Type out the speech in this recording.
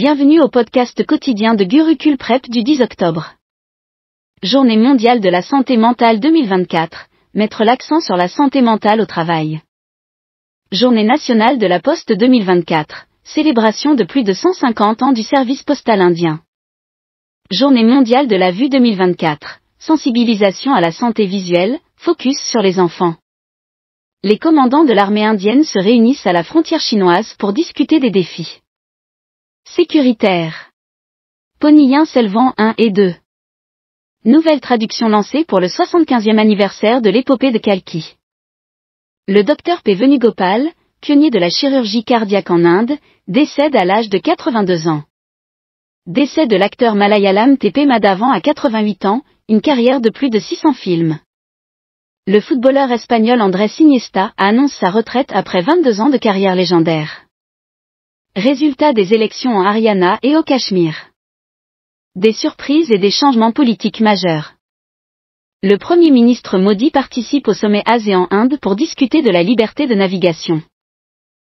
Bienvenue au podcast quotidien de Gurukul Prep du 10 octobre. Journée mondiale de la santé mentale 2024, mettre l'accent sur la santé mentale au travail. Journée nationale de la poste 2024, célébration de plus de 150 ans du service postal indien. Journée mondiale de la vue 2024, sensibilisation à la santé visuelle, focus sur les enfants. Les commandants de l'armée indienne se réunissent à la frontière chinoise pour discuter des défis. Sécuritaire. Ponyen Selvant 1 et 2. Nouvelle traduction lancée pour le 75e anniversaire de l'épopée de Kalki. Le docteur P. Venugopal, pionnier de la chirurgie cardiaque en Inde, décède à l'âge de 82 ans. Décès de l'acteur Malayalam T.P. Madhavan à 88 ans, une carrière de plus de 600 films. Le footballeur espagnol André Iniesta annonce sa retraite après 22 ans de carrière légendaire. Résultats des élections en Ariana et au Cachemire. Des surprises et des changements politiques majeurs. Le Premier ministre Modi participe au sommet ASEAN-Inde pour discuter de la liberté de navigation.